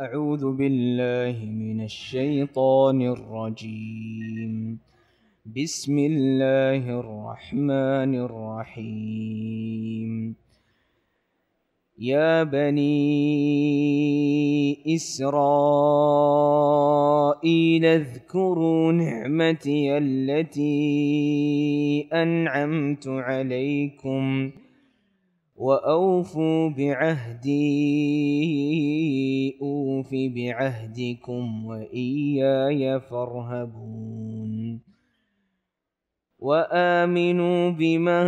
أعوذ بالله من الشيطان الرجيم بسم الله الرحمن الرحيم يا بني إسرائيل اذكروا نعمتي التي أنعمت عليكم ۖ وأوفوا بعهدي أوف بعهدكم وإياي فارهبون وآمنوا بما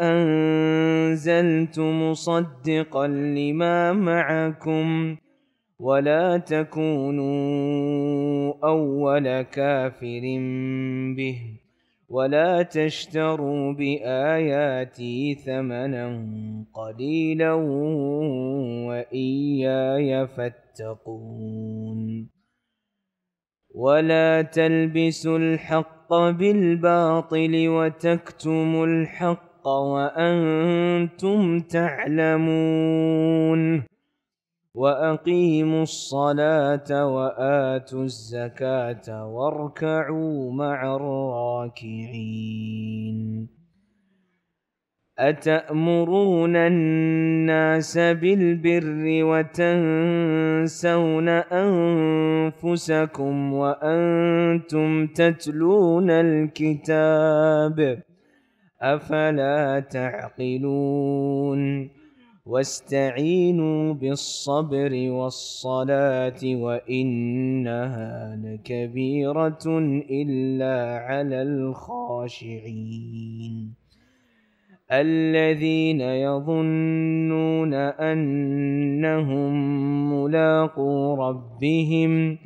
أنزلت مصدقا لما معكم ولا تكونوا أول كافر به ولا تشتروا بآياتي ثمنا قليلا وإياي فاتقون ولا تلبسوا الحق بالباطل وتكتموا الحق وأنتم تعلمون وأقيموا الصلاة وآتوا الزكاة واركعوا مع الراكعين أتأمرون الناس بالبر وتنسون أنفسكم وأنتم تتلون الكتاب أفلا تعقلون واستعينوا بالصبر والصلاة وإنها لكبيرة إلا على الخاشعين الذين يظنون أنهم ملاقو ربهم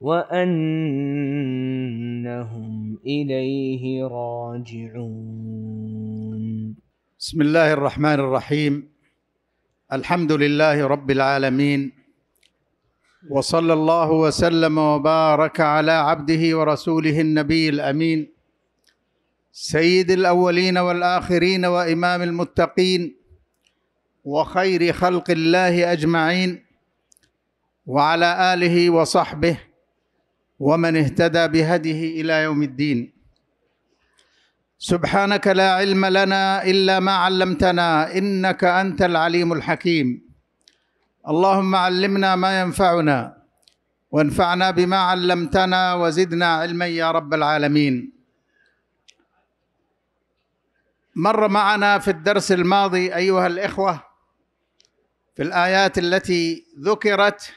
وأنهم إليه راجعون بسم الله الرحمن الرحيم الحمد لله رب العالمين وصلى الله وسلم وبارك على عبده ورسوله النبي الامين سيد الاولين والاخرين وامام المتقين وخير خلق الله اجمعين وعلى اله وصحبه ومن اهتدى بهديه الى يوم الدين سبحانك لا علم لنا الا ما علمتنا انك انت العليم الحكيم اللهم علمنا ما ينفعنا وانفعنا بما علمتنا وزدنا علما يا رب العالمين مر معنا في الدرس الماضي ايها الاخوه في الايات التي ذكرت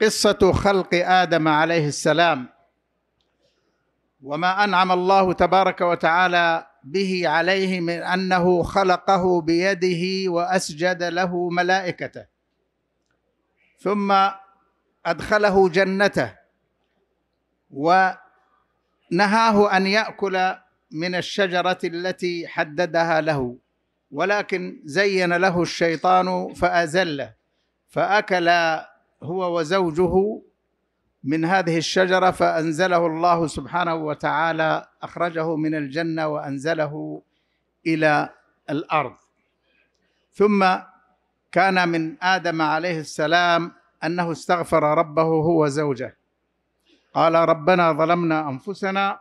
قصه خلق ادم عليه السلام وما انعم الله تبارك وتعالى به عليه من انه خلقه بيده واسجد له ملائكته ثم ادخله جنته ونهاه ان ياكل من الشجره التي حددها له ولكن زين له الشيطان فازله فاكل هو وزوجه من هذه الشجره فانزله الله سبحانه وتعالى اخرجه من الجنه وانزله الى الارض ثم كان من ادم عليه السلام انه استغفر ربه هو زوجه قال ربنا ظلمنا انفسنا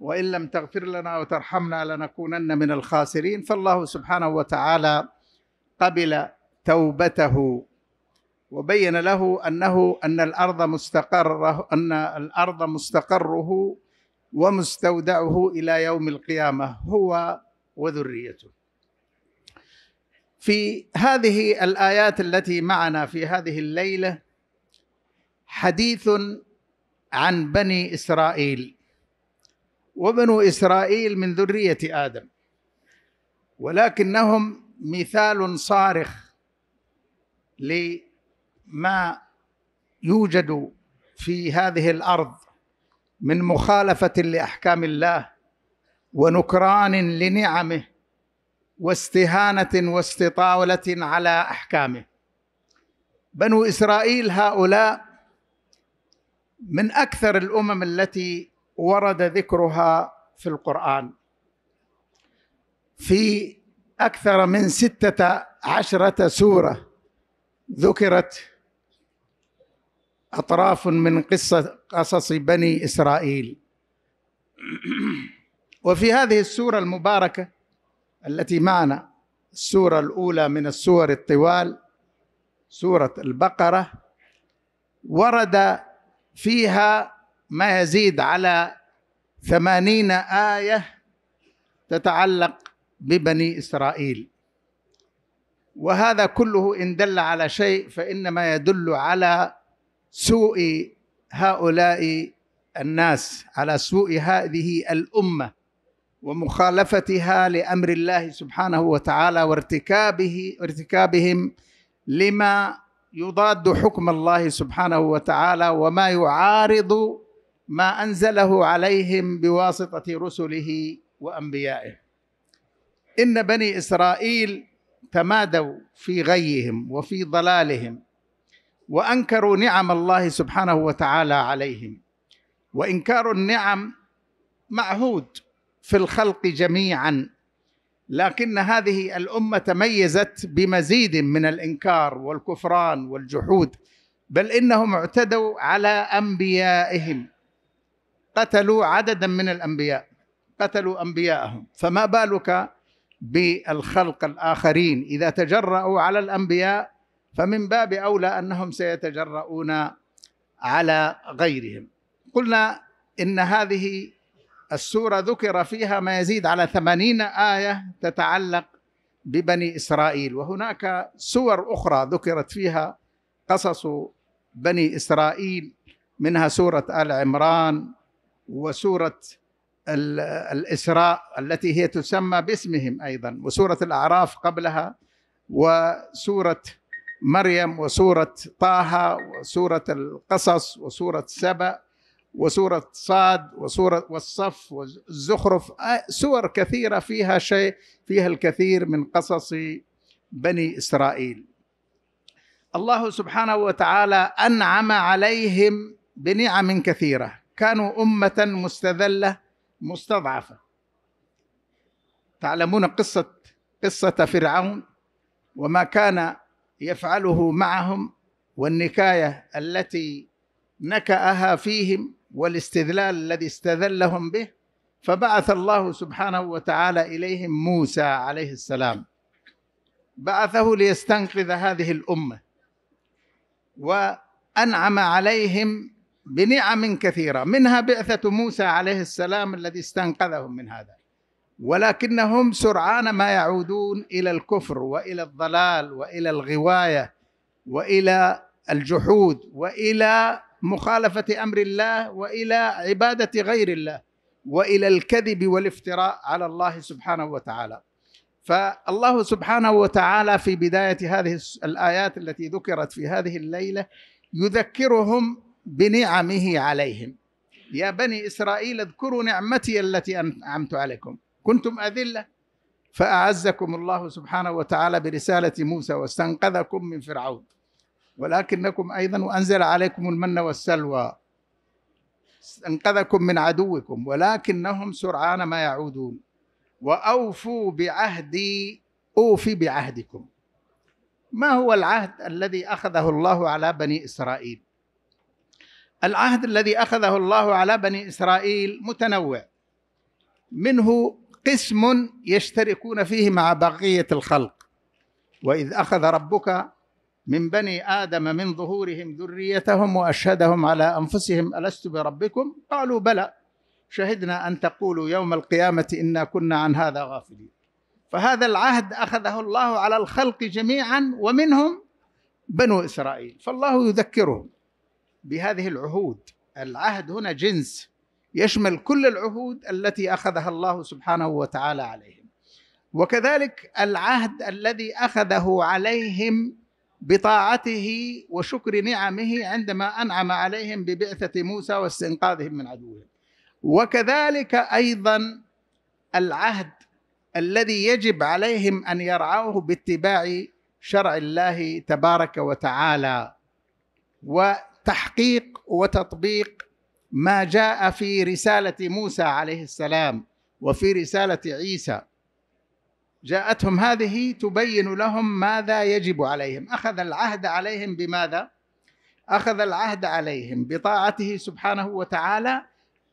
وان لم تغفر لنا وترحمنا لنكونن من الخاسرين فالله سبحانه وتعالى قبل توبته وبين له انه ان الارض مستقره ان الارض مستقره ومستودعه الى يوم القيامه هو وذريته. في هذه الايات التي معنا في هذه الليله حديث عن بني اسرائيل وبنو اسرائيل من ذريه ادم ولكنهم مثال صارخ ل ما يوجد في هذه الارض من مخالفه لاحكام الله ونكران لنعمه واستهانه واستطاوله على احكامه بنو اسرائيل هؤلاء من اكثر الامم التي ورد ذكرها في القران في اكثر من سته عشره سوره ذكرت اطراف من قصه قصص بني اسرائيل وفي هذه السوره المباركه التي معنا السوره الاولى من السور الطوال سوره البقره ورد فيها ما يزيد على ثمانين ايه تتعلق ببني اسرائيل وهذا كله ان دل على شيء فانما يدل على سوء هؤلاء الناس على سوء هذه الامه ومخالفتها لامر الله سبحانه وتعالى وارتكابه ارتكابهم لما يضاد حكم الله سبحانه وتعالى وما يعارض ما انزله عليهم بواسطه رسله وانبيائه ان بني اسرائيل تمادوا في غيهم وفي ضلالهم وانكروا نعم الله سبحانه وتعالى عليهم وانكار النعم معهود في الخلق جميعا لكن هذه الامه تميزت بمزيد من الانكار والكفران والجحود بل انهم اعتدوا على انبيائهم قتلوا عددا من الانبياء قتلوا انبياءهم فما بالك بالخلق الاخرين اذا تجرأوا على الانبياء فمن باب اولى انهم سيتجرؤون على غيرهم قلنا ان هذه السوره ذكر فيها ما يزيد على ثمانين ايه تتعلق ببني اسرائيل وهناك سور اخرى ذكرت فيها قصص بني اسرائيل منها سوره ال عمران وسوره الاسراء التي هي تسمى باسمهم ايضا وسوره الاعراف قبلها وسوره مريم وسورة طه وسورة القصص وسورة سبأ وسورة صاد وسورة والصف والزخرف آه، سور كثيرة فيها شيء فيها الكثير من قصص بني إسرائيل الله سبحانه وتعالى أنعم عليهم بنعم كثيرة كانوا أمة مستذلة مستضعفة تعلمون قصة قصة فرعون وما كان يفعله معهم والنكايه التي نكاها فيهم والاستذلال الذي استذلهم به فبعث الله سبحانه وتعالى اليهم موسى عليه السلام بعثه ليستنقذ هذه الامه وانعم عليهم بنعم كثيره منها بعثه موسى عليه السلام الذي استنقذهم من هذا ولكنهم سرعان ما يعودون الى الكفر والى الضلال والى الغوايه والى الجحود والى مخالفه امر الله والى عباده غير الله والى الكذب والافتراء على الله سبحانه وتعالى فالله سبحانه وتعالى في بدايه هذه الايات التي ذكرت في هذه الليله يذكرهم بنعمه عليهم يا بني اسرائيل اذكروا نعمتي التي انعمت عليكم كنتم أذلة فأعزكم الله سبحانه وتعالى برسالة موسى واستنقذكم من فرعون ولكنكم أيضا وأنزل عليكم المن والسلوى استنقذكم من عدوكم ولكنهم سرعان ما يعودون وأوفوا بعهدي أوفي بعهدكم ما هو العهد الذي أخذه الله على بني إسرائيل العهد الذي أخذه الله على بني إسرائيل متنوع منه قسم يشتركون فيه مع بقيه الخلق واذ اخذ ربك من بني ادم من ظهورهم ذريتهم واشهدهم على انفسهم الست بربكم قالوا بلى شهدنا ان تقولوا يوم القيامه انا كنا عن هذا غافلين فهذا العهد اخذه الله على الخلق جميعا ومنهم بنو اسرائيل فالله يذكرهم بهذه العهود العهد هنا جنس يشمل كل العهود التي اخذها الله سبحانه وتعالى عليهم وكذلك العهد الذي اخذه عليهم بطاعته وشكر نعمه عندما انعم عليهم ببعثه موسى واستنقاذهم من عدوهم وكذلك ايضا العهد الذي يجب عليهم ان يرعوه باتباع شرع الله تبارك وتعالى وتحقيق وتطبيق ما جاء في رساله موسى عليه السلام وفي رساله عيسى جاءتهم هذه تبين لهم ماذا يجب عليهم اخذ العهد عليهم بماذا اخذ العهد عليهم بطاعته سبحانه وتعالى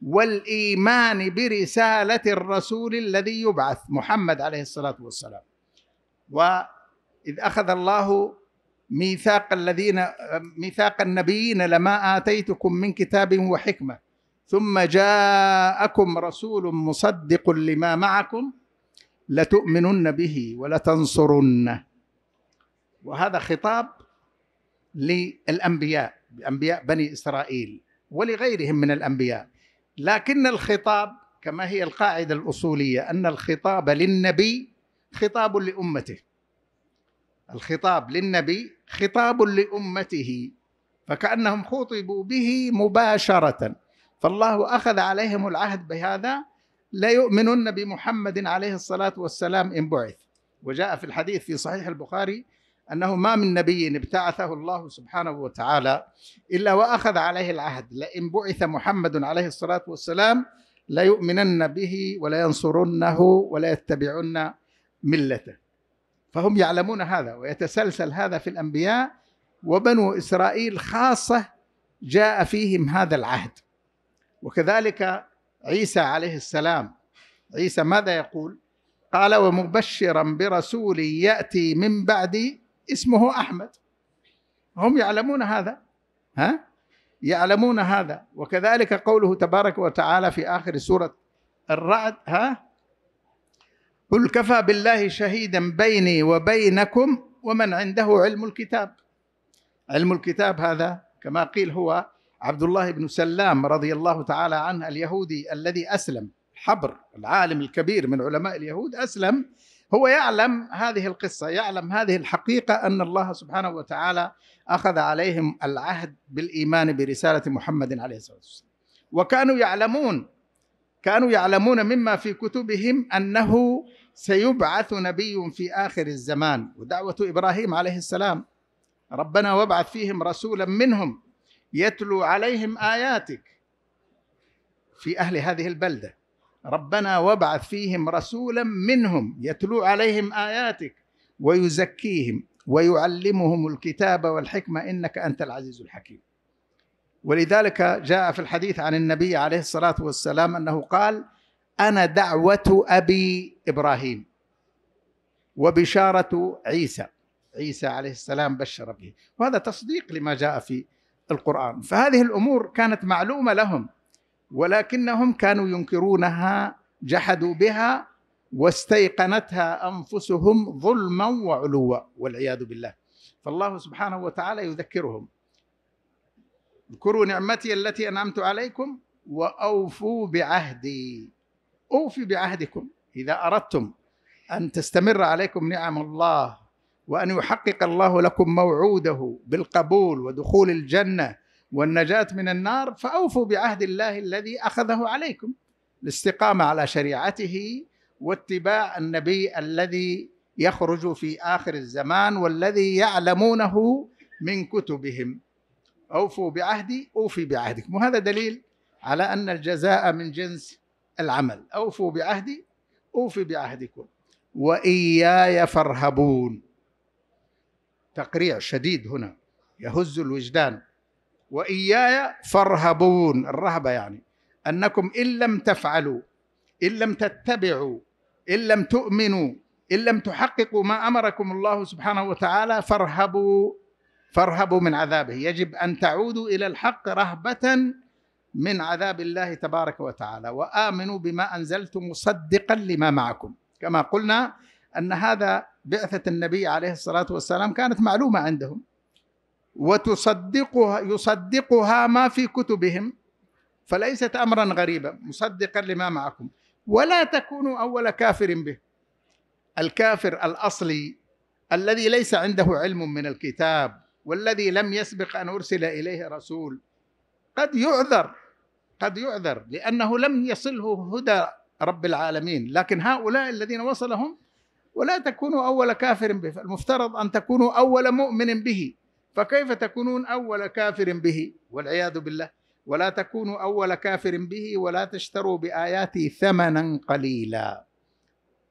والايمان برساله الرسول الذي يبعث محمد عليه الصلاه والسلام واذ اخذ الله ميثاق الذين ميثاق النبيين لما آتيتكم من كتاب وحكمة ثم جاءكم رسول مصدق لما معكم لتؤمنن به ولتنصرنه وهذا خطاب للأنبياء أنبياء بني إسرائيل ولغيرهم من الأنبياء لكن الخطاب كما هي القاعدة الأصولية أن الخطاب للنبي خطاب لأمته الخطاب للنبي خطاب لامته فكانهم خوطبوا به مباشره فالله اخذ عليهم العهد بهذا لا بمحمد عليه الصلاه والسلام ان بعث وجاء في الحديث في صحيح البخاري انه ما من نبي ابتعثه الله سبحانه وتعالى الا واخذ عليه العهد لئن بعث محمد عليه الصلاه والسلام ليؤمنن به ولينصرنه وليتبعن ملته فهم يعلمون هذا ويتسلسل هذا في الأنبياء وبنو إسرائيل خاصة جاء فيهم هذا العهد وكذلك عيسى عليه السلام عيسى ماذا يقول قال ومبشرا برسول يأتي من بعدي اسمه أحمد هم يعلمون هذا ها يعلمون هذا وكذلك قوله تبارك وتعالى في آخر سورة الرعد ها قل كفى بالله شهيدا بيني وبينكم ومن عنده علم الكتاب علم الكتاب هذا كما قيل هو عبد الله بن سلام رضي الله تعالى عنه اليهودي الذي اسلم حبر العالم الكبير من علماء اليهود اسلم هو يعلم هذه القصه يعلم هذه الحقيقه ان الله سبحانه وتعالى اخذ عليهم العهد بالايمان برساله محمد عليه الصلاه والسلام وكانوا يعلمون كانوا يعلمون مما في كتبهم انه سيبعث نبي في آخر الزمان ودعوة إبراهيم عليه السلام ربنا وابعث فيهم رسولا منهم يتلو عليهم آياتك في أهل هذه البلدة ربنا وابعث فيهم رسولا منهم يتلو عليهم آياتك ويزكيهم ويعلمهم الكتاب والحكمة إنك أنت العزيز الحكيم ولذلك جاء في الحديث عن النبي عليه الصلاة والسلام أنه قال انا دعوه ابي ابراهيم وبشاره عيسى عيسى عليه السلام بشر به وهذا تصديق لما جاء في القران فهذه الامور كانت معلومه لهم ولكنهم كانوا ينكرونها جحدوا بها واستيقنتها انفسهم ظلما وعلوا والعياذ بالله فالله سبحانه وتعالى يذكرهم اذكروا نعمتي التي انعمت عليكم واوفوا بعهدي اوفوا بعهدكم اذا اردتم ان تستمر عليكم نعم الله وان يحقق الله لكم موعوده بالقبول ودخول الجنه والنجاه من النار فاوفوا بعهد الله الذي اخذه عليكم الاستقامه على شريعته واتباع النبي الذي يخرج في اخر الزمان والذي يعلمونه من كتبهم اوفوا بعهدي اوفي بعهدكم وهذا دليل على ان الجزاء من جنس العمل أوفوا بعهدي أوفي بعهدكم وإياي فارهبون تقريع شديد هنا يهز الوجدان وإياي فارهبون الرهبة يعني أنكم إن لم تفعلوا إن لم تتبعوا إن لم تؤمنوا إن لم تحققوا ما أمركم الله سبحانه وتعالى فارهبوا فارهبوا من عذابه يجب أن تعودوا إلى الحق رهبة من عذاب الله تبارك وتعالى وامنوا بما انزلت مصدقا لما معكم كما قلنا ان هذا بعثه النبي عليه الصلاه والسلام كانت معلومه عندهم وتصدقها يصدقها ما في كتبهم فليست امرا غريبا مصدقا لما معكم ولا تكونوا اول كافر به الكافر الاصلي الذي ليس عنده علم من الكتاب والذي لم يسبق ان ارسل اليه رسول قد يعذر قد يعذر لأنه لم يصله هدى رب العالمين لكن هؤلاء الذين وصلهم ولا تكونوا أول كافر به المفترض أن تكونوا أول مؤمن به فكيف تكونون أول كافر به والعياذ بالله ولا تكونوا أول كافر به ولا تشتروا بآياتي ثمنا قليلا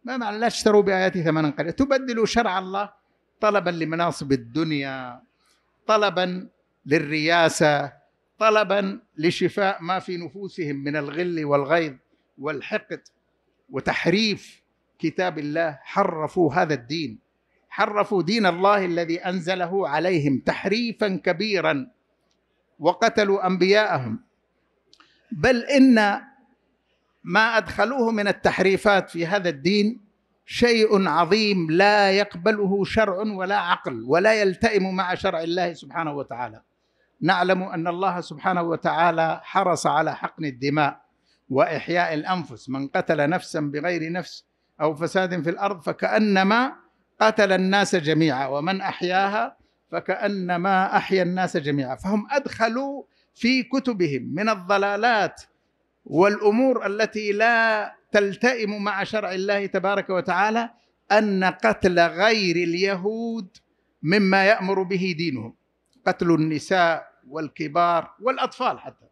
ما معنى لا تشتروا بآياتي ثمنا قليلا تبدلوا شرع الله طلبا لمناصب الدنيا طلبا للرياسة طلبا لشفاء ما في نفوسهم من الغل والغيظ والحقد وتحريف كتاب الله حرفوا هذا الدين حرفوا دين الله الذي انزله عليهم تحريفا كبيرا وقتلوا انبياءهم بل ان ما ادخلوه من التحريفات في هذا الدين شيء عظيم لا يقبله شرع ولا عقل ولا يلتئم مع شرع الله سبحانه وتعالى نعلم ان الله سبحانه وتعالى حرص على حقن الدماء واحياء الانفس من قتل نفسا بغير نفس او فساد في الارض فكانما قتل الناس جميعا ومن احياها فكانما احيا الناس جميعا فهم ادخلوا في كتبهم من الضلالات والامور التي لا تلتئم مع شرع الله تبارك وتعالى ان قتل غير اليهود مما يامر به دينهم قتل النساء والكبار والأطفال حتى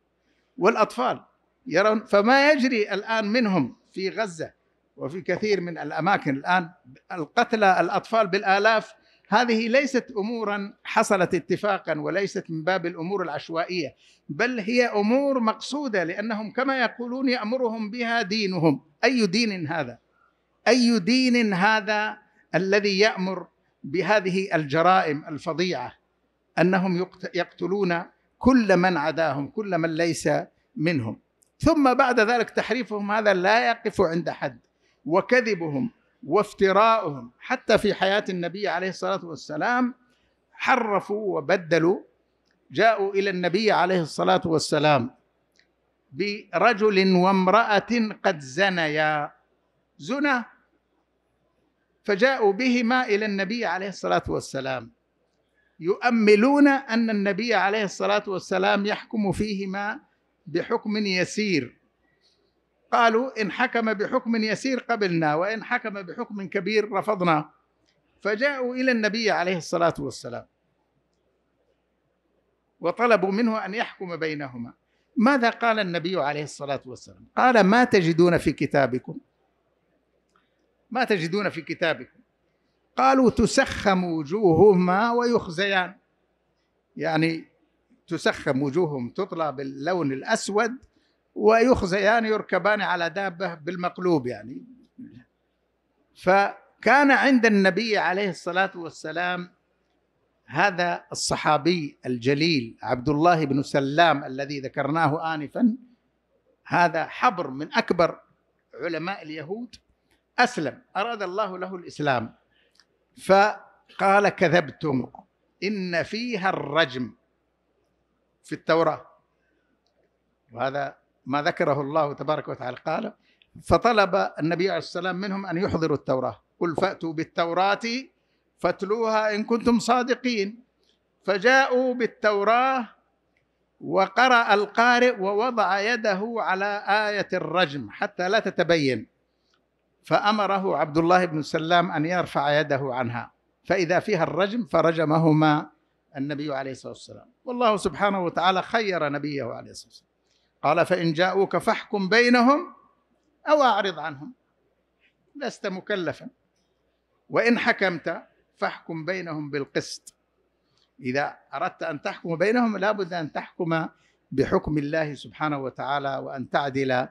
والأطفال يرون فما يجري الآن منهم في غزة وفي كثير من الأماكن الآن القتلى الأطفال بالآلاف هذه ليست امورا حصلت اتفاقا وليست من باب الامور العشوائيه بل هي امور مقصوده لانهم كما يقولون يامرهم بها دينهم اي دين هذا اي دين هذا الذي يامر بهذه الجرائم الفظيعه انهم يقتلون كل من عداهم كل من ليس منهم ثم بعد ذلك تحريفهم هذا لا يقف عند حد وكذبهم وافتراؤهم حتى في حياه النبي عليه الصلاه والسلام حرفوا وبدلوا جاءوا الى النبي عليه الصلاه والسلام برجل وامراه قد زنيا زنا فجاءوا بهما الى النبي عليه الصلاه والسلام يؤملون أن النبي عليه الصلاة والسلام يحكم فيهما بحكم يسير قالوا إن حكم بحكم يسير قبلنا وإن حكم بحكم كبير رفضنا فجاءوا إلى النبي عليه الصلاة والسلام وطلبوا منه أن يحكم بينهما ماذا قال النبي عليه الصلاة والسلام قال ما تجدون في كتابكم ما تجدون في كتابكم قالوا تسخم وجوههما ويخزيان يعني تسخم وجوههم تطلى باللون الأسود ويخزيان يركبان على دابة بالمقلوب يعني فكان عند النبي عليه الصلاة والسلام هذا الصحابي الجليل عبد الله بن سلام الذي ذكرناه آنفا هذا حبر من أكبر علماء اليهود أسلم أراد الله له الإسلام فقال كذبتم إن فيها الرجم في التوراة وهذا ما ذكره الله تبارك وتعالى قال فطلب النبي عليه السلام منهم أن يحضروا التوراة قل فأتوا بالتوراة فاتلوها إن كنتم صادقين فجاءوا بالتوراة وقرأ القارئ ووضع يده على آية الرجم حتى لا تتبين فأمره عبد الله بن سلام أن يرفع يده عنها فإذا فيها الرجم فرجمهما النبي عليه الصلاة والسلام والله سبحانه وتعالى خير نبيه عليه الصلاة والسلام قال فإن جاءوك فاحكم بينهم أو أعرض عنهم لست مكلفا وإن حكمت فاحكم بينهم بالقسط إذا أردت أن تحكم بينهم لابد أن تحكم بحكم الله سبحانه وتعالى وأن تعدل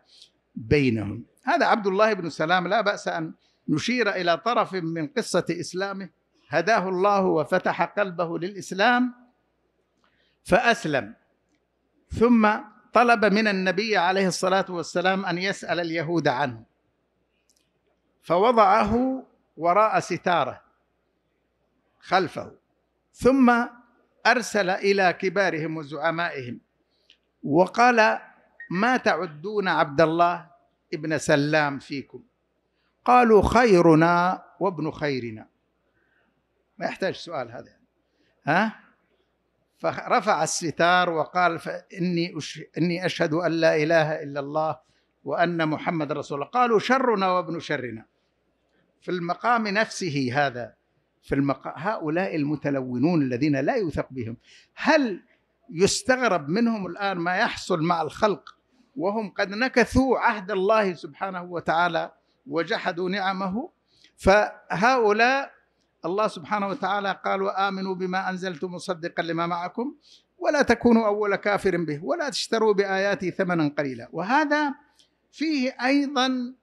بينهم هذا عبد الله بن سلام لا بأس أن نشير إلى طرف من قصة إسلامه هداه الله وفتح قلبه للإسلام فأسلم ثم طلب من النبي عليه الصلاة والسلام أن يسأل اليهود عنه فوضعه وراء ستاره خلفه ثم ارسل الى كبارهم وزعمائهم وقال ما تعدون عبد الله ابن سلام فيكم قالوا خيرنا وابن خيرنا ما يحتاج سؤال هذا ها فرفع الستار وقال فإني إني أشهد أن لا إله إلا الله وأن محمد رسول الله قالوا شرنا وابن شرنا في المقام نفسه هذا في المقام هؤلاء المتلونون الذين لا يوثق بهم هل يستغرب منهم الآن ما يحصل مع الخلق وهم قد نكثوا عهد الله سبحانه وتعالى وجحدوا نعمه فهؤلاء الله سبحانه وتعالى قال وآمنوا بما أنزلت مصدقا لما معكم ولا تكونوا أول كافر به ولا تشتروا بآياتي ثمنا قليلا وهذا فيه أيضا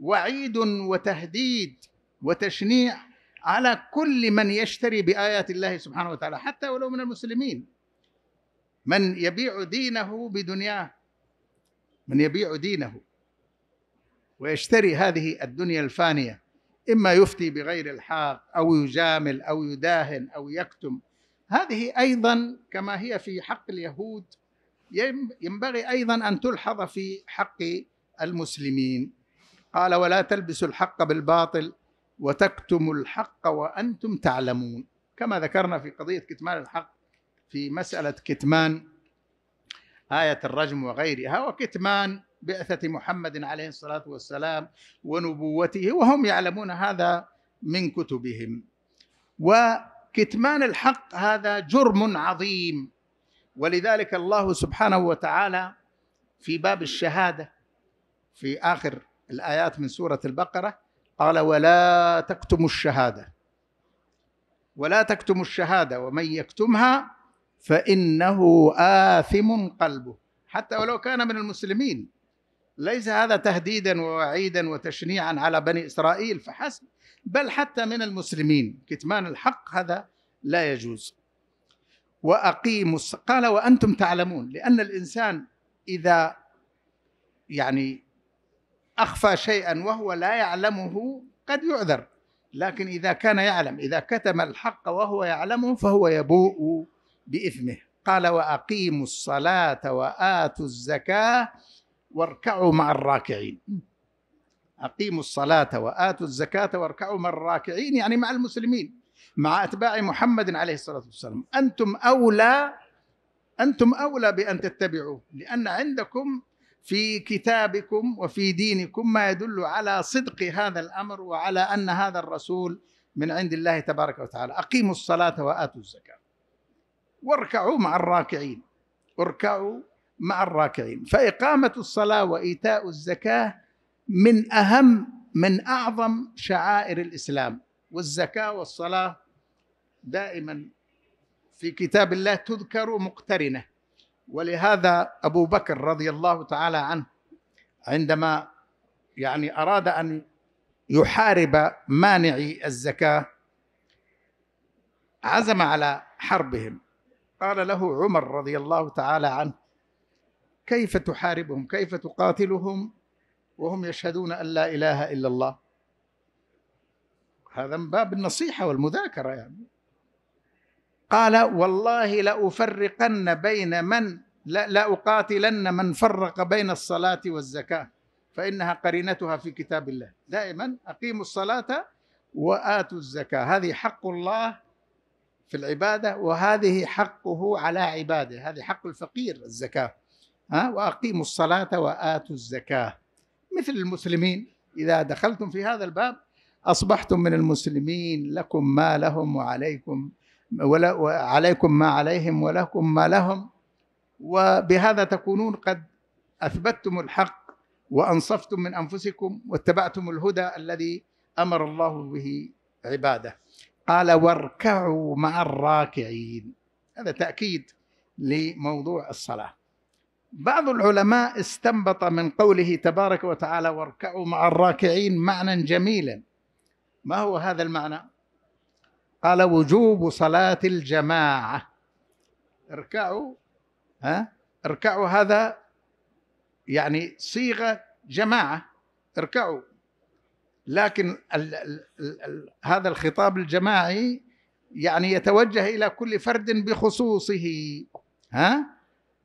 وعيد وتهديد وتشنيع على كل من يشتري بآيات الله سبحانه وتعالى حتى ولو من المسلمين من يبيع دينه بدنياه من يبيع دينه ويشتري هذه الدنيا الفانيه اما يفتي بغير الحق او يجامل او يداهن او يكتم هذه ايضا كما هي في حق اليهود ينبغي ايضا ان تلحظ في حق المسلمين قال ولا تلبسوا الحق بالباطل وتكتموا الحق وانتم تعلمون كما ذكرنا في قضيه كتمان الحق في مساله كتمان آية الرجم وغيرها وكتمان بعثة محمد عليه الصلاة والسلام ونبوته وهم يعلمون هذا من كتبهم وكتمان الحق هذا جرم عظيم ولذلك الله سبحانه وتعالى في باب الشهادة في آخر الآيات من سورة البقرة قال ولا تكتموا الشهادة ولا تكتموا الشهادة ومن يكتمها فانه اثم قلبه حتى ولو كان من المسلمين ليس هذا تهديدا ووعيدا وتشنيعا على بني اسرائيل فحسب بل حتى من المسلمين كتمان الحق هذا لا يجوز واقيموا قال وانتم تعلمون لان الانسان اذا يعني اخفى شيئا وهو لا يعلمه قد يعذر لكن اذا كان يعلم اذا كتم الحق وهو يعلمه فهو يبوء باثمه قال واقيموا الصلاه واتوا الزكاه واركعوا مع الراكعين اقيموا الصلاه واتوا الزكاه واركعوا مع الراكعين يعني مع المسلمين مع اتباع محمد عليه الصلاه والسلام انتم اولى انتم اولى بان تتبعوا لان عندكم في كتابكم وفي دينكم ما يدل على صدق هذا الامر وعلى ان هذا الرسول من عند الله تبارك وتعالى اقيموا الصلاه واتوا الزكاه واركعوا مع الراكعين اركعوا مع الراكعين فإقامة الصلاة وإيتاء الزكاة من أهم من أعظم شعائر الإسلام والزكاة والصلاة دائما في كتاب الله تذكر مقترنة ولهذا أبو بكر رضي الله تعالى عنه عندما يعني أراد أن يحارب مانعي الزكاة عزم على حربهم قال له عمر رضي الله تعالى عنه كيف تحاربهم كيف تقاتلهم وهم يشهدون أن لا إله إلا الله هذا من باب النصيحة والمذاكرة يعني قال والله لأفرقن بين من لأقاتلن من فرق بين الصلاة والزكاة فإنها قرينتها في كتاب الله دائما أقيموا الصلاة وآتوا الزكاة هذه حق الله في العبادة وهذه حقه على عباده هذه حق الفقير الزكاة ها وأقيموا الصلاة وآتوا الزكاة مثل المسلمين إذا دخلتم في هذا الباب أصبحتم من المسلمين لكم ما لهم وعليكم ولا وعليكم ما عليهم ولكم ما لهم وبهذا تكونون قد أثبتتم الحق وأنصفتم من أنفسكم واتبعتم الهدى الذي أمر الله به عباده قال واركعوا مع الراكعين هذا تأكيد لموضوع الصلاة بعض العلماء استنبط من قوله تبارك وتعالى واركعوا مع الراكعين معنى جميلا ما هو هذا المعنى قال وجوب صلاة الجماعة اركعوا ها اركعوا هذا يعني صيغة جماعة اركعوا لكن ال ال الـ هذا الخطاب الجماعي يعني يتوجه الى كل فرد بخصوصه ها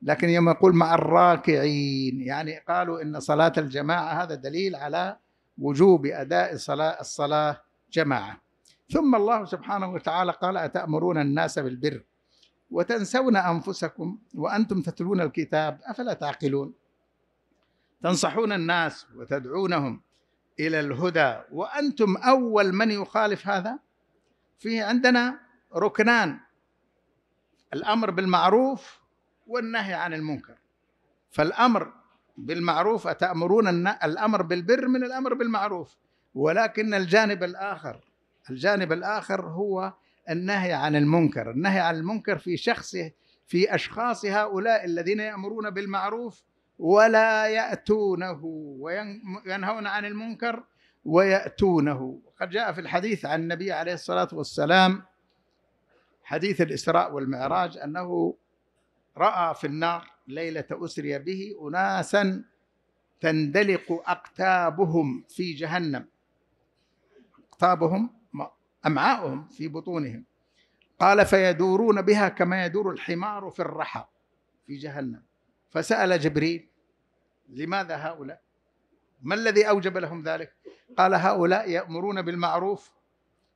لكن يوم يقول مع الراكعين يعني قالوا ان صلاه الجماعه هذا دليل على وجوب اداء الصلاه الصلاه جماعه ثم الله سبحانه وتعالى قال اتامرون الناس بالبر وتنسون انفسكم وانتم تتلون الكتاب افلا تعقلون تنصحون الناس وتدعونهم الى الهدى وانتم اول من يخالف هذا في عندنا ركنان الامر بالمعروف والنهي عن المنكر فالامر بالمعروف اتامرون الامر بالبر من الامر بالمعروف ولكن الجانب الاخر الجانب الاخر هو النهي عن المنكر النهي عن المنكر في شخصه في اشخاص هؤلاء الذين يامرون بالمعروف ولا يأتونه وينهون عن المنكر ويأتونه قد جاء في الحديث عن النبي عليه الصلاة والسلام حديث الإسراء والمعراج أنه رأى في النار ليلة أسري به أناسا تندلق أقتابهم في جهنم أقتابهم أمعاؤهم في بطونهم قال فيدورون بها كما يدور الحمار في الرحى في جهنم فسأل جبريل لماذا هؤلاء ما الذي أوجب لهم ذلك قال هؤلاء يأمرون بالمعروف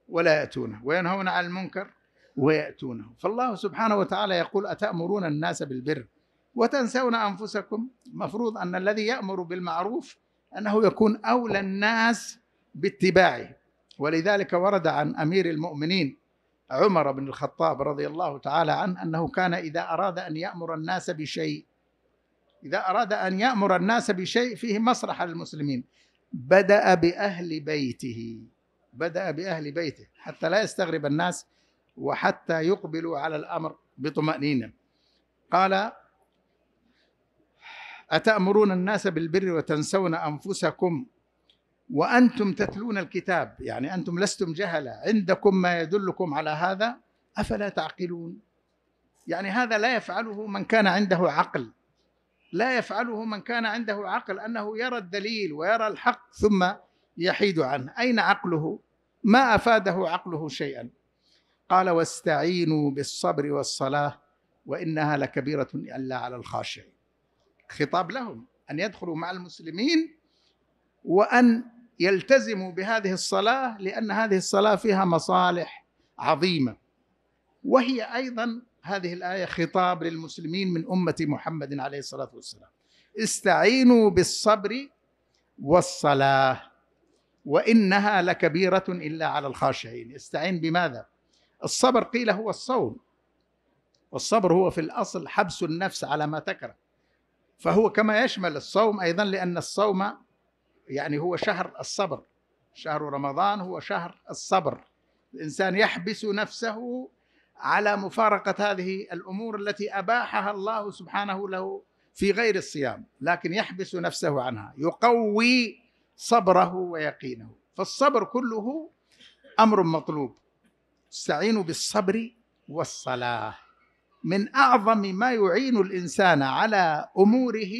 ولا يأتونه وينهون عن المنكر ويأتونه فالله سبحانه وتعالى يقول أتأمرون الناس بالبر وتنسون أنفسكم مفروض أن الذي يأمر بالمعروف أنه يكون أولى الناس باتباعه ولذلك ورد عن أمير المؤمنين عمر بن الخطاب رضي الله تعالى عنه أنه كان إذا أراد أن يأمر الناس بشيء إذا أراد أن يأمر الناس بشيء فيه مصلحة للمسلمين بدأ بأهل بيته بدأ بأهل بيته حتى لا يستغرب الناس وحتى يقبلوا على الأمر بطمأنينة قال أتأمرون الناس بالبر وتنسون أنفسكم وأنتم تتلون الكتاب يعني أنتم لستم جهلة عندكم ما يدلكم على هذا أفلا تعقلون يعني هذا لا يفعله من كان عنده عقل لا يفعله من كان عنده عقل انه يرى الدليل ويرى الحق ثم يحيد عنه اين عقله ما افاده عقله شيئا قال واستعينوا بالصبر والصلاه وانها لكبيره الا على الخاشعين خطاب لهم ان يدخلوا مع المسلمين وان يلتزموا بهذه الصلاه لان هذه الصلاه فيها مصالح عظيمه وهي ايضا هذه الآية خطاب للمسلمين من أمة محمد عليه الصلاة والسلام استعينوا بالصبر والصلاة وإنها لكبيرة إلا على الخاشعين استعين بماذا؟ الصبر قيل هو الصوم والصبر هو في الأصل حبس النفس على ما تكره فهو كما يشمل الصوم أيضا لأن الصوم يعني هو شهر الصبر شهر رمضان هو شهر الصبر الإنسان يحبس نفسه على مفارقه هذه الامور التي اباحها الله سبحانه له في غير الصيام لكن يحبس نفسه عنها يقوي صبره ويقينه فالصبر كله امر مطلوب استعينوا بالصبر والصلاه من اعظم ما يعين الانسان على اموره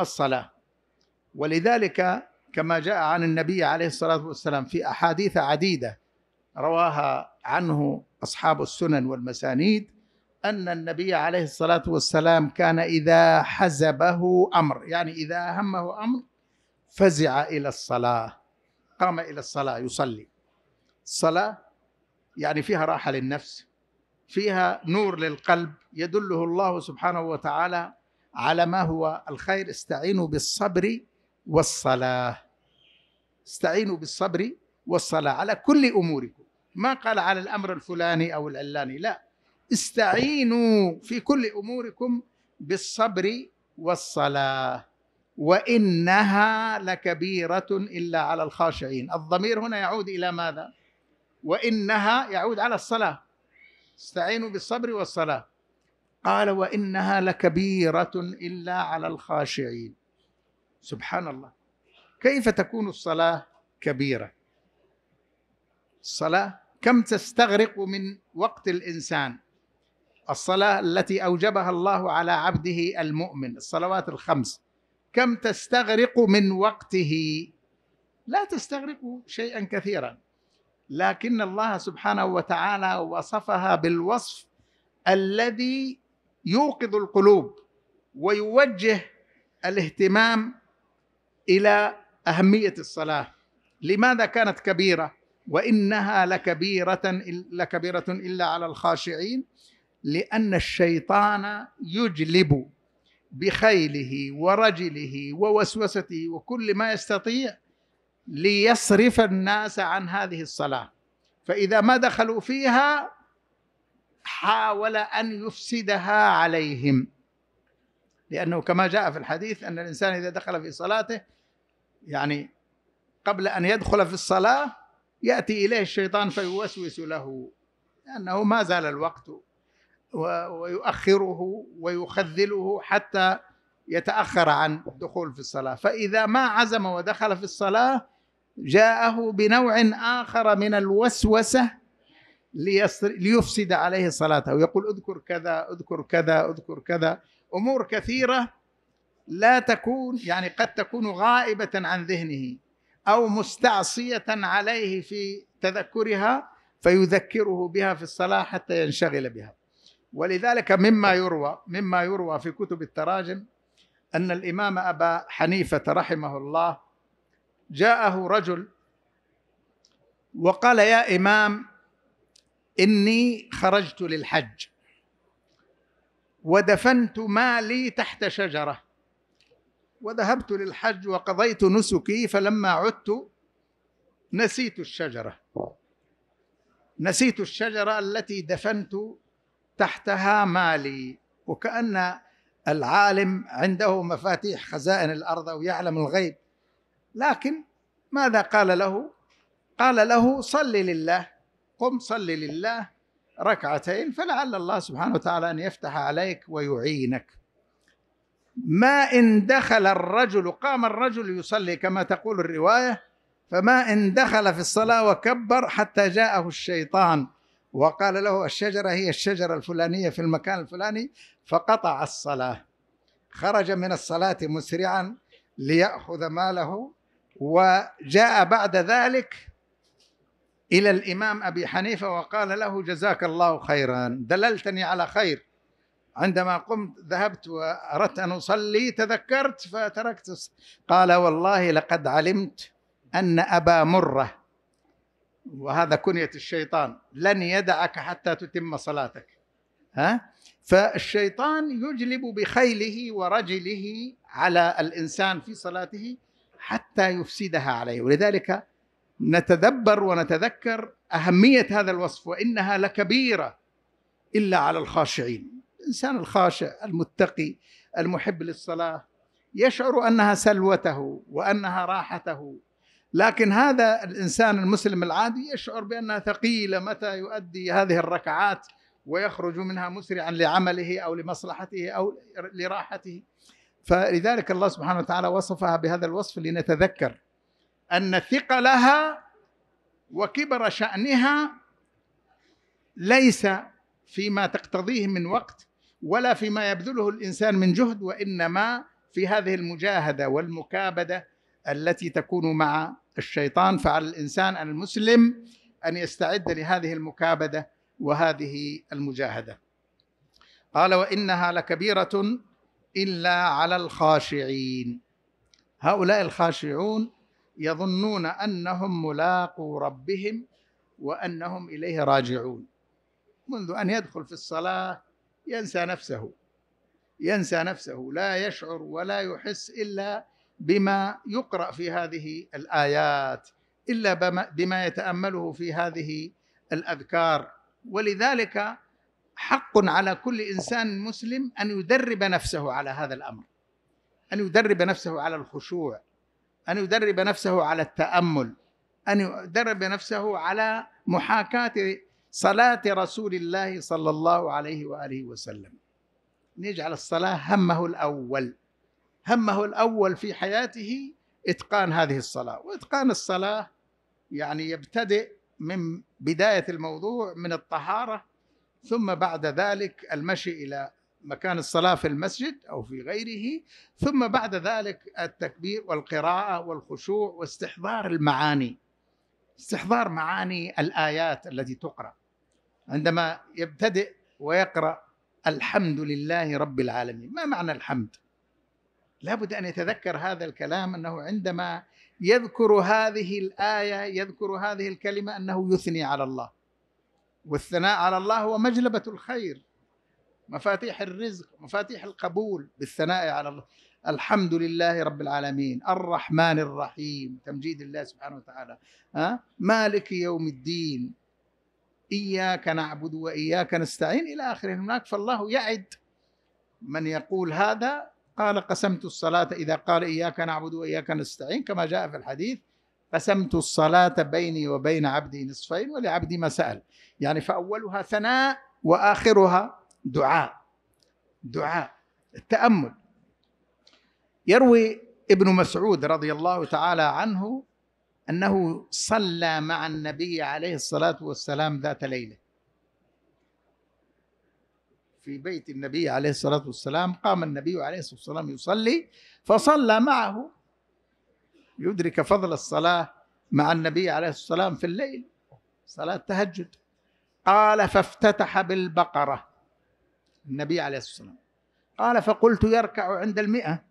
الصلاه ولذلك كما جاء عن النبي عليه الصلاه والسلام في احاديث عديده رواها عنه أصحاب السنن والمسانيد أن النبي عليه الصلاة والسلام كان إذا حزبه أمر يعني إذا همه أمر فزع إلى الصلاة قام إلى الصلاة يصلي الصلاة يعني فيها راحة للنفس فيها نور للقلب يدله الله سبحانه وتعالى على ما هو الخير استعينوا بالصبر والصلاة استعينوا بالصبر والصلاة على كل أموركم ما قال على الأمر الفلاني أو العلاني لا استعينوا في كل أموركم بالصبر والصلاة وإنها لكبيرة إلا على الخاشعين الضمير هنا يعود إلى ماذا؟ وإنها يعود على الصلاة استعينوا بالصبر والصلاة قال وإنها لكبيرة إلا على الخاشعين سبحان الله كيف تكون الصلاة كبيرة الصلاة كم تستغرق من وقت الانسان الصلاه التي اوجبها الله على عبده المؤمن الصلوات الخمس كم تستغرق من وقته لا تستغرق شيئا كثيرا لكن الله سبحانه وتعالى وصفها بالوصف الذي يوقظ القلوب ويوجه الاهتمام الى اهميه الصلاه لماذا كانت كبيره وانها لكبيره لكبيره الا على الخاشعين لان الشيطان يجلب بخيله ورجله ووسوسته وكل ما يستطيع ليصرف الناس عن هذه الصلاه فاذا ما دخلوا فيها حاول ان يفسدها عليهم لانه كما جاء في الحديث ان الانسان اذا دخل في صلاته يعني قبل ان يدخل في الصلاه يأتي إليه الشيطان فيوسوس له لأنه ما زال الوقت ويؤخره ويخذله حتى يتأخر عن الدخول في الصلاة فإذا ما عزم ودخل في الصلاة جاءه بنوع آخر من الوسوسة ليفسد عليه صلاته ويقول اذكر كذا اذكر كذا اذكر كذا أمور كثيرة لا تكون يعني قد تكون غائبة عن ذهنه او مستعصيه عليه في تذكرها فيذكره بها في الصلاه حتى ينشغل بها ولذلك مما يروى مما يروى في كتب التراجم ان الامام ابا حنيفه رحمه الله جاءه رجل وقال يا امام اني خرجت للحج ودفنت مالي تحت شجره وذهبت للحج وقضيت نسكي فلما عدت نسيت الشجره نسيت الشجره التي دفنت تحتها مالي وكان العالم عنده مفاتيح خزائن الارض ويعلم الغيب لكن ماذا قال له قال له صل لله قم صل لله ركعتين فلعل الله سبحانه وتعالى ان يفتح عليك ويعينك ما إن دخل الرجل قام الرجل يصلي كما تقول الرواية فما إن دخل في الصلاة وكبر حتى جاءه الشيطان وقال له الشجرة هي الشجرة الفلانية في المكان الفلاني فقطع الصلاة خرج من الصلاة مسرعا ليأخذ ماله وجاء بعد ذلك إلى الإمام أبي حنيفة وقال له جزاك الله خيرا دللتني على خير عندما قمت ذهبت واردت ان اصلي تذكرت فتركت قال والله لقد علمت ان ابا مره وهذا كنيه الشيطان لن يدعك حتى تتم صلاتك ها فالشيطان يجلب بخيله ورجله على الانسان في صلاته حتى يفسدها عليه ولذلك نتدبر ونتذكر اهميه هذا الوصف وانها لكبيره الا على الخاشعين الإنسان الخاشع المتقي المحب للصلاة يشعر أنها سلوته وأنها راحته لكن هذا الإنسان المسلم العادي يشعر بأنها ثقيلة متى يؤدي هذه الركعات ويخرج منها مسرعا لعمله أو لمصلحته أو لراحته فلذلك الله سبحانه وتعالى وصفها بهذا الوصف لنتذكر أن ثقلها وكبر شأنها ليس فيما تقتضيه من وقت ولا فيما يبذله الانسان من جهد وانما في هذه المجاهده والمكابده التي تكون مع الشيطان فعلى الانسان المسلم ان يستعد لهذه المكابده وهذه المجاهده قال وانها لكبيره الا على الخاشعين هؤلاء الخاشعون يظنون انهم ملاقو ربهم وانهم اليه راجعون منذ ان يدخل في الصلاه ينسى نفسه ينسى نفسه لا يشعر ولا يحس الا بما يقرا في هذه الايات الا بما يتامله في هذه الاذكار ولذلك حق على كل انسان مسلم ان يدرب نفسه على هذا الامر ان يدرب نفسه على الخشوع ان يدرب نفسه على التامل ان يدرب نفسه على محاكاه صلاة رسول الله صلى الله عليه وآله وسلم نجعل الصلاة همه الأول همه الأول في حياته إتقان هذه الصلاة وإتقان الصلاة يعني يبتدئ من بداية الموضوع من الطهارة ثم بعد ذلك المشي إلى مكان الصلاة في المسجد أو في غيره ثم بعد ذلك التكبير والقراءة والخشوع واستحضار المعاني استحضار معاني الآيات التي تقرأ عندما يبتدئ ويقرأ الحمد لله رب العالمين ما معنى الحمد لابد أن يتذكر هذا الكلام أنه عندما يذكر هذه الآية يذكر هذه الكلمة أنه يثني على الله والثناء على الله هو مجلبة الخير مفاتيح الرزق مفاتيح القبول بالثناء على الله الحمد لله رب العالمين الرحمن الرحيم تمجيد الله سبحانه وتعالى ها مالك يوم الدين إياك نعبد وإياك نستعين إلى آخره هناك فالله يعد من يقول هذا قال قسمت الصلاة إذا قال إياك نعبد وإياك نستعين كما جاء في الحديث قسمت الصلاة بيني وبين عبدي نصفين ولعبدي ما سأل يعني فأولها ثناء وآخرها دعاء دعاء التأمل يروي ابن مسعود رضي الله تعالى عنه انه صلى مع النبي عليه الصلاه والسلام ذات ليله في بيت النبي عليه الصلاه والسلام قام النبي عليه الصلاه والسلام يصلي فصلى معه يدرك فضل الصلاه مع النبي عليه الصلاه والسلام في الليل صلاه تهجد قال فافتتح بالبقره النبي عليه الصلاه والسلام قال فقلت يركع عند المئه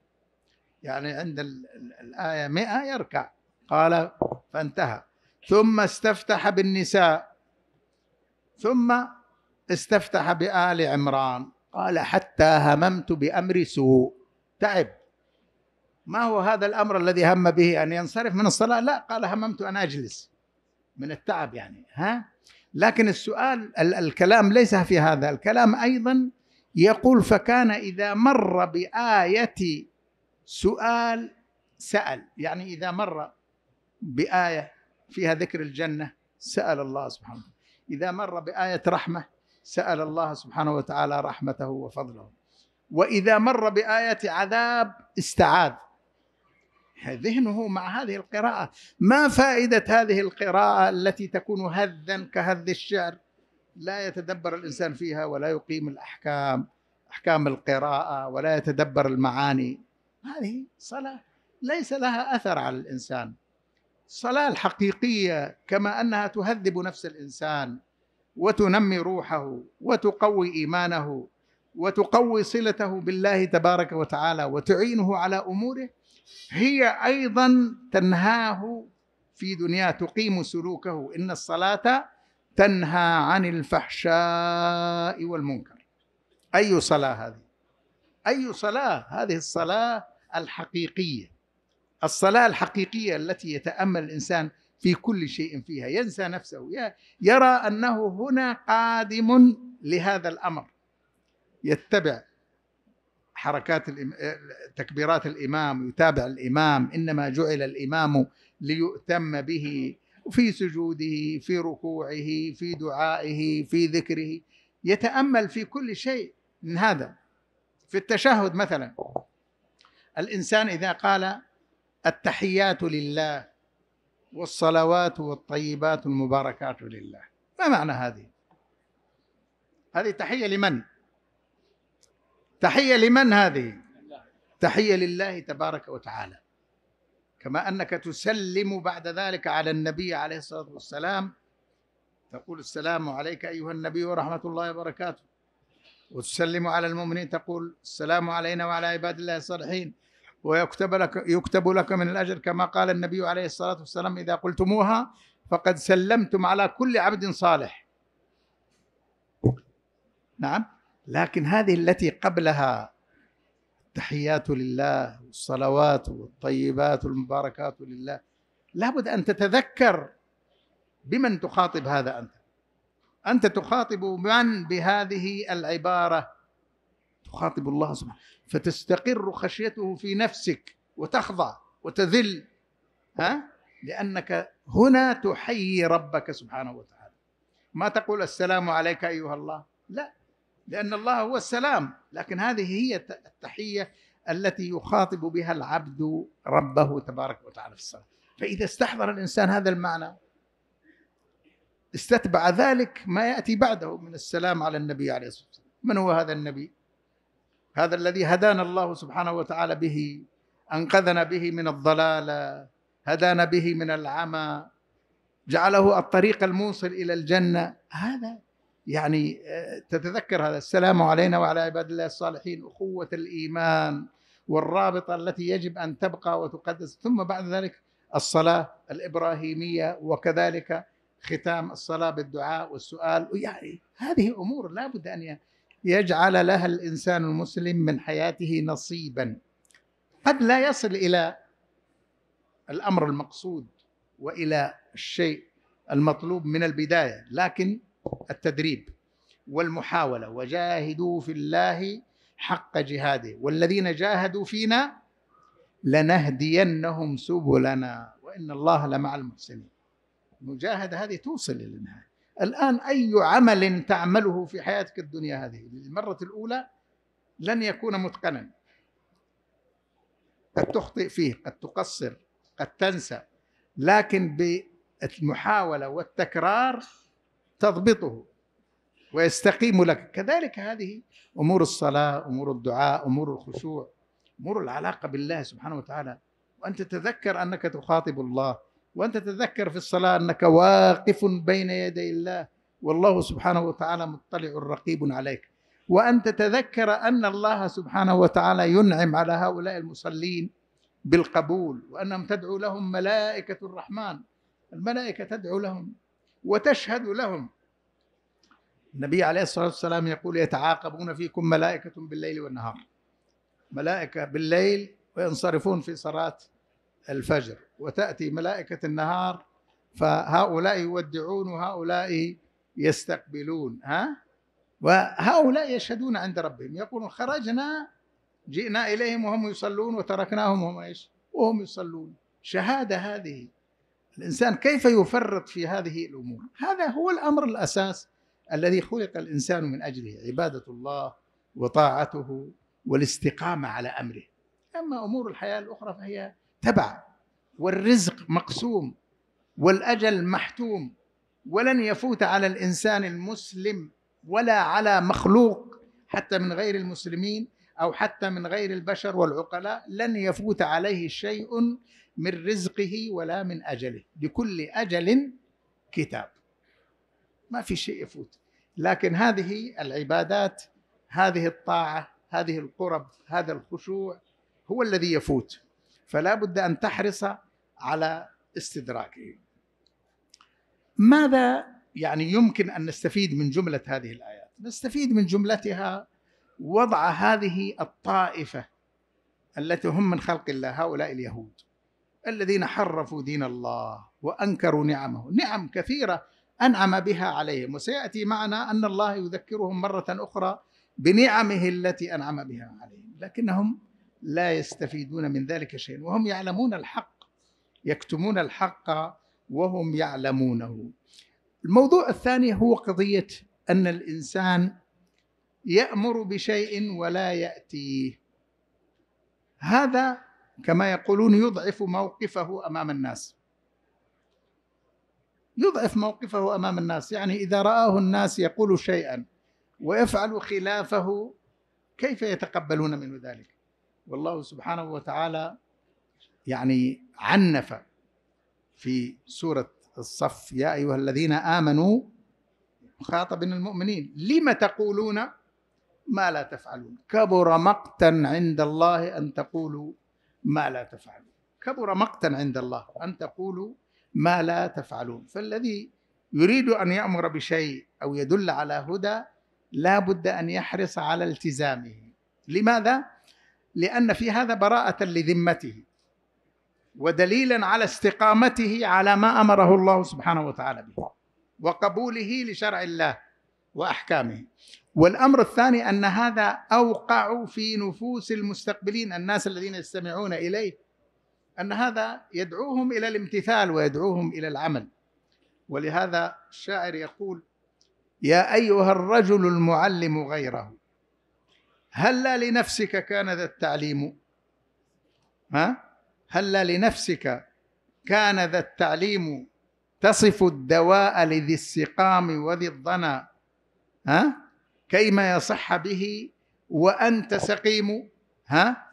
يعني عند الآية مئة يركع قال فانتهى ثم استفتح بالنساء ثم استفتح بآل عمران قال حتى هممت بأمر سوء تعب ما هو هذا الأمر الذي هم به أن ينصرف من الصلاة لا قال هممت أن أجلس من التعب يعني ها لكن السؤال ال- الكلام ليس في هذا الكلام أيضا يقول فكان إذا مر بآية سؤال سأل يعني إذا مر بآية فيها ذكر الجنة سأل الله سبحانه وتعالى إذا مر بآية رحمة سأل الله سبحانه وتعالى رحمته وفضله وإذا مر بآية عذاب استعاذ ذهنه مع هذه القراءة ما فائدة هذه القراءة التي تكون هذا كهذ الشعر لا يتدبر الإنسان فيها ولا يقيم الأحكام أحكام القراءة ولا يتدبر المعاني هذه صلاة ليس لها أثر على الإنسان الصلاه الحقيقيه كما انها تهذب نفس الانسان وتنمي روحه وتقوي ايمانه وتقوي صلته بالله تبارك وتعالى وتعينه على اموره هي ايضا تنهاه في دنياه تقيم سلوكه ان الصلاه تنهى عن الفحشاء والمنكر اي صلاه هذه اي صلاه هذه الصلاه الحقيقيه الصلاة الحقيقية التي يتأمل الإنسان في كل شيء فيها ينسى نفسه يرى أنه هنا قادم لهذا الأمر يتبع حركات تكبيرات الإمام يتابع الإمام إنما جعل الإمام ليؤتم به في سجوده في ركوعه في دعائه في ذكره يتامل في كل شيء من هذا في التشهد مثلا الانسان اذا قال التحيات لله والصلوات والطيبات المباركات لله ما معنى هذه هذه تحية لمن تحية لمن هذه تحية لله تبارك وتعالى كما أنك تسلم بعد ذلك على النبي عليه الصلاة والسلام تقول السلام عليك أيها النبي ورحمة الله وبركاته وتسلم على المؤمنين تقول السلام علينا وعلى عباد الله الصالحين ويكتب لك يكتب لك من الاجر كما قال النبي عليه الصلاه والسلام اذا قلتموها فقد سلمتم على كل عبد صالح. نعم لكن هذه التي قبلها التحيات لله والصلوات والطيبات والمباركات لله لابد ان تتذكر بمن تخاطب هذا انت. انت تخاطب من بهذه العباره تخاطب الله سبحانه فتستقر خشيته في نفسك وتخضع وتذل ها لأنك هنا تحيي ربك سبحانه وتعالى ما تقول السلام عليك أيها الله لا لأن الله هو السلام لكن هذه هي التحية التي يخاطب بها العبد ربه تبارك وتعالى في الصلاة فإذا استحضر الإنسان هذا المعنى استتبع ذلك ما يأتي بعده من السلام على النبي عليه الصلاة والسلام من هو هذا النبي هذا الذي هدانا الله سبحانه وتعالى به انقذنا به من الضلاله هدانا به من العمى جعله الطريق الموصل الى الجنه هذا يعني آه، تتذكر هذا السلام علينا وعلى عباد الله الصالحين اخوه الايمان والرابطه التي يجب ان تبقى وتقدس ثم بعد ذلك الصلاه الابراهيميه وكذلك ختام الصلاه بالدعاء والسؤال يعني هذه امور لا بد ان يجعل لها الانسان المسلم من حياته نصيبا قد لا يصل الى الامر المقصود والى الشيء المطلوب من البدايه لكن التدريب والمحاوله وجاهدوا في الله حق جهاده والذين جاهدوا فينا لنهدينهم سبلنا وان الله لمع المحسنين المجاهده هذه توصل الى النهايه الآن أي عمل تعمله في حياتك الدنيا هذه للمرة الأولى لن يكون متقنا قد تخطئ فيه قد تقصر قد تنسى لكن بالمحاولة والتكرار تضبطه ويستقيم لك كذلك هذه أمور الصلاة أمور الدعاء أمور الخشوع أمور العلاقة بالله سبحانه وتعالى وأن تتذكر أنك تخاطب الله وأنت تتذكر في الصلاة أنك واقف بين يدي الله والله سبحانه وتعالى مطلع رقيب عليك وأن تتذكر أن الله سبحانه وتعالى ينعم على هؤلاء المصلين بالقبول وأنهم تدعو لهم ملائكة الرحمن الملائكة تدعو لهم وتشهد لهم النبي عليه الصلاة والسلام يقول يتعاقبون فيكم ملائكة بالليل والنهار ملائكة بالليل وينصرفون في صلاة الفجر وتأتي ملائكة النهار فهؤلاء يودعون وهؤلاء يستقبلون ها وهؤلاء يشهدون عند ربهم يقولون خرجنا جئنا إليهم وهم يصلون وتركناهم وهم إيش وهم يصلون شهادة هذه الإنسان كيف يفرط في هذه الأمور هذا هو الأمر الأساس الذي خلق الإنسان من أجله عبادة الله وطاعته والاستقامة على أمره أما أمور الحياة الأخرى فهي تبع والرزق مقسوم والاجل محتوم ولن يفوت على الانسان المسلم ولا على مخلوق حتى من غير المسلمين او حتى من غير البشر والعقلاء لن يفوت عليه شيء من رزقه ولا من اجله لكل اجل كتاب ما في شيء يفوت لكن هذه العبادات هذه الطاعه هذه القرب هذا الخشوع هو الذي يفوت فلا بد أن تحرص على استدراكه ماذا يعني يمكن أن نستفيد من جملة هذه الآيات نستفيد من جملتها وضع هذه الطائفة التي هم من خلق الله هؤلاء اليهود الذين حرفوا دين الله وأنكروا نعمه نعم كثيرة أنعم بها عليهم وسيأتي معنا أن الله يذكرهم مرة أخرى بنعمه التي أنعم بها عليهم لكنهم لا يستفيدون من ذلك شيئا وهم يعلمون الحق يكتمون الحق وهم يعلمونه الموضوع الثاني هو قضيه ان الانسان يامر بشيء ولا ياتيه هذا كما يقولون يضعف موقفه امام الناس يضعف موقفه امام الناس يعني اذا راه الناس يقول شيئا ويفعل خلافه كيف يتقبلون منه ذلك والله سبحانه وتعالى يعني عنف في سورة الصف يا أيها الذين آمنوا خاطب المؤمنين لم تقولون ما لا تفعلون كبر مقتا عند الله أن تقولوا ما لا تفعلون كبر مقتا عند الله أن تقولوا ما لا تفعلون فالذي يريد أن يأمر بشيء أو يدل على هدى لا بد أن يحرص على التزامه لماذا؟ لأن في هذا براءة لذمته ودليلا على استقامته على ما أمره الله سبحانه وتعالى به وقبوله لشرع الله وأحكامه والأمر الثاني أن هذا أوقع في نفوس المستقبلين الناس الذين يستمعون إليه أن هذا يدعوهم إلى الامتثال ويدعوهم إلى العمل ولهذا الشاعر يقول يا أيها الرجل المعلم غيره هل لا لنفسك كان ذا التعليم ها هل لا لنفسك كان ذا التعليم تصف الدواء لذي السقام وذي الضنا ها كيما يصح به وأنت سقيم ها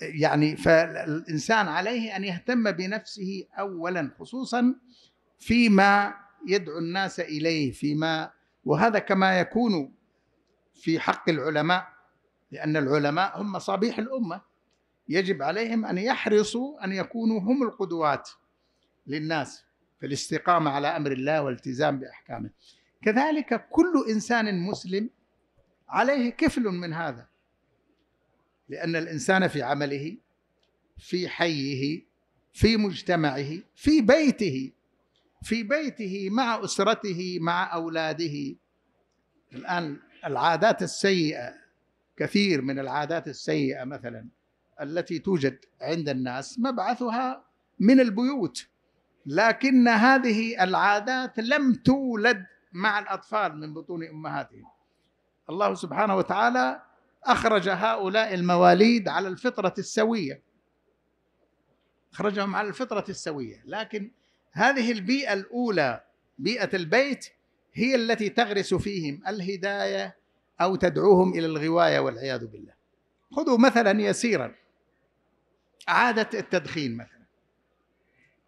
يعني فالإنسان عليه أن يهتم بنفسه أولا خصوصا فيما يدعو الناس إليه فيما وهذا كما يكون في حق العلماء لأن العلماء هم مصابيح الأمة يجب عليهم أن يحرصوا أن يكونوا هم القدوات للناس في الاستقامة على أمر الله والالتزام بأحكامه كذلك كل إنسان مسلم عليه كفل من هذا لأن الإنسان في عمله في حيه في مجتمعه في بيته في بيته مع أسرته مع أولاده الآن العادات السيئه كثير من العادات السيئه مثلا التي توجد عند الناس مبعثها من البيوت لكن هذه العادات لم تولد مع الاطفال من بطون امهاتهم الله سبحانه وتعالى اخرج هؤلاء المواليد على الفطره السويه اخرجهم على الفطره السويه لكن هذه البيئه الاولى بيئه البيت هي التي تغرس فيهم الهدايه او تدعوهم الى الغوايه والعياذ بالله خذوا مثلا يسيرا عاده التدخين مثلا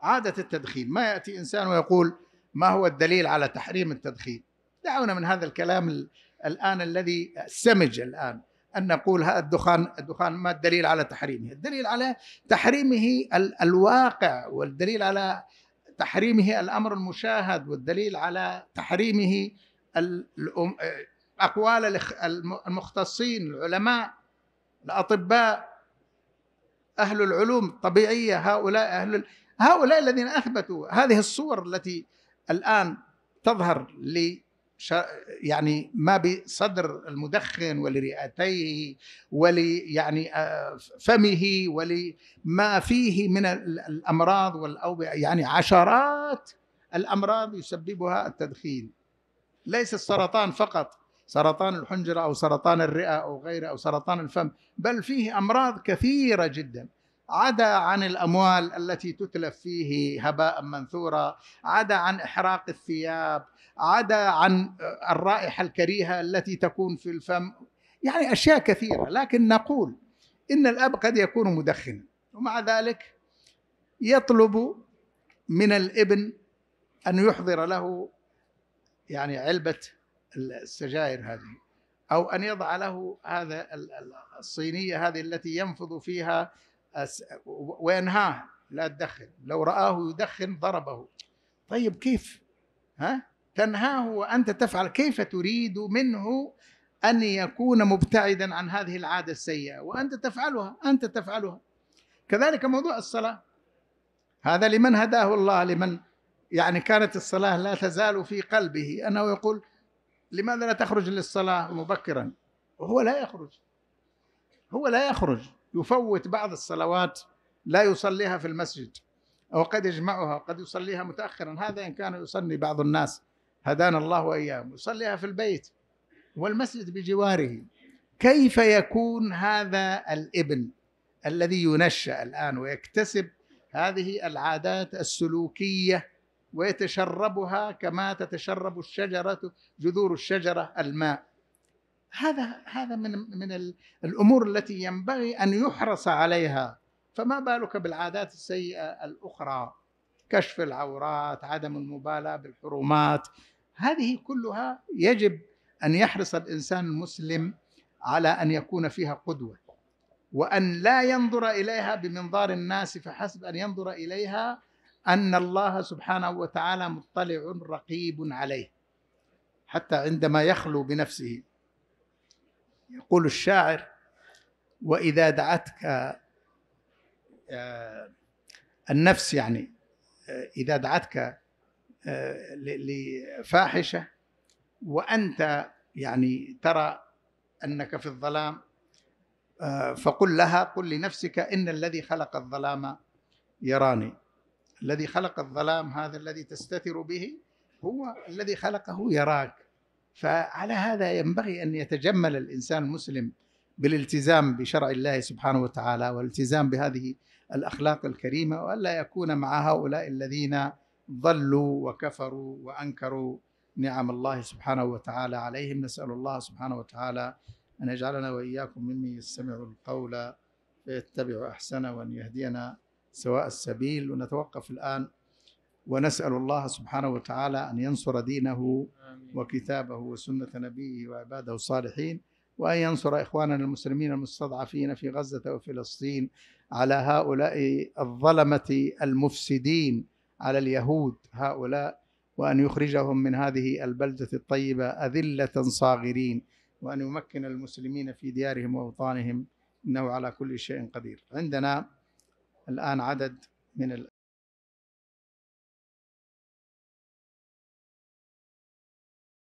عاده التدخين ما ياتي انسان ويقول ما هو الدليل على تحريم التدخين دعونا من هذا الكلام الان الذي سمج الان ان نقول هذا الدخان الدخان ما الدليل على تحريمه؟ الدليل على تحريمه الواقع والدليل على تحريمه الامر المشاهد والدليل على تحريمه اقوال المختصين العلماء الاطباء اهل العلوم الطبيعيه هؤلاء اهل هؤلاء الذين اثبتوا هذه الصور التي الان تظهر لي يعني ما بصدر المدخن ولرئتيه ول يعني آه، فمه ولما فيه من الامراض والاوبئه يعني عشرات الامراض يسببها التدخين ليس السرطان فقط سرطان الحنجره او سرطان الرئه او غيره او سرطان الفم بل فيه امراض كثيره جدا عدا عن الاموال التي تتلف فيه هباء منثورا عدا عن احراق الثياب عدا عن آه، الرائحه الكريهه التي تكون في الفم يعني اشياء كثيره لكن نقول ان الاب قد يكون مدخنا ومع ذلك يطلب من الابن ان يحضر له يعني علبه السجائر هذه او ان يضع له هذا الصينيه هذه التي ينفض فيها وينهاه لا تدخن لو رآه يدخن ضربه طيب كيف ها تنهاه وأنت تفعل كيف تريد منه أن يكون مبتعدا عن هذه العادة السيئة وأنت تفعلها أنت تفعلها كذلك موضوع الصلاة هذا لمن هداه الله لمن يعني كانت الصلاة لا تزال في قلبه أنه يقول لماذا لا تخرج للصلاة مبكرا وهو لا يخرج هو لا يخرج يفوت بعض الصلوات لا يصليها في المسجد أو قد يجمعها قد يصليها متأخرا هذا إن كان يصلي بعض الناس هدانا الله وإياهم يصليها في البيت والمسجد بجواره كيف يكون هذا الابن الذي ينشأ الآن ويكتسب هذه العادات السلوكية ويتشربها كما تتشرب الشجرة جذور الشجرة الماء هذا هذا من من الامور التي ينبغي ان يحرص عليها فما بالك بالعادات السيئه الاخرى كشف العورات عدم المبالاه بالحرمات هذه كلها يجب ان يحرص الانسان المسلم على ان يكون فيها قدوه وان لا ينظر اليها بمنظار الناس فحسب ان ينظر اليها ان الله سبحانه وتعالى مطلع رقيب عليه حتى عندما يخلو بنفسه يقول الشاعر واذا دعتك آه، النفس يعني آه، اذا دعتك آه، لفاحشه وانت يعني ترى انك في الظلام فقل لها قل لنفسك ان الذي خلق الظلام يراني الذي خلق الظلام هذا الذي تستتر به هو الذي خلقه يراك فعلى هذا ينبغي ان يتجمل الانسان المسلم بالالتزام بشرع الله سبحانه وتعالى والالتزام بهذه الاخلاق الكريمه والا يكون مع هؤلاء الذين ضلوا وكفروا وانكروا نعم الله سبحانه وتعالى عليهم نسال الله سبحانه وتعالى ان يجعلنا واياكم ممن يستمع القول فيتبع احسنه وان يهدينا سواء السبيل ونتوقف الان ونسأل الله سبحانه وتعالى أن ينصر دينه وكتابه وسنة نبيه وعباده الصالحين وأن ينصر إخواننا المسلمين المستضعفين في غزة وفلسطين على هؤلاء الظلمة المفسدين على اليهود هؤلاء وأن يخرجهم من هذه البلدة الطيبة أذلة صاغرين وأن يمكن المسلمين في ديارهم وأوطانهم إنه على كل شيء قدير عندنا الآن عدد من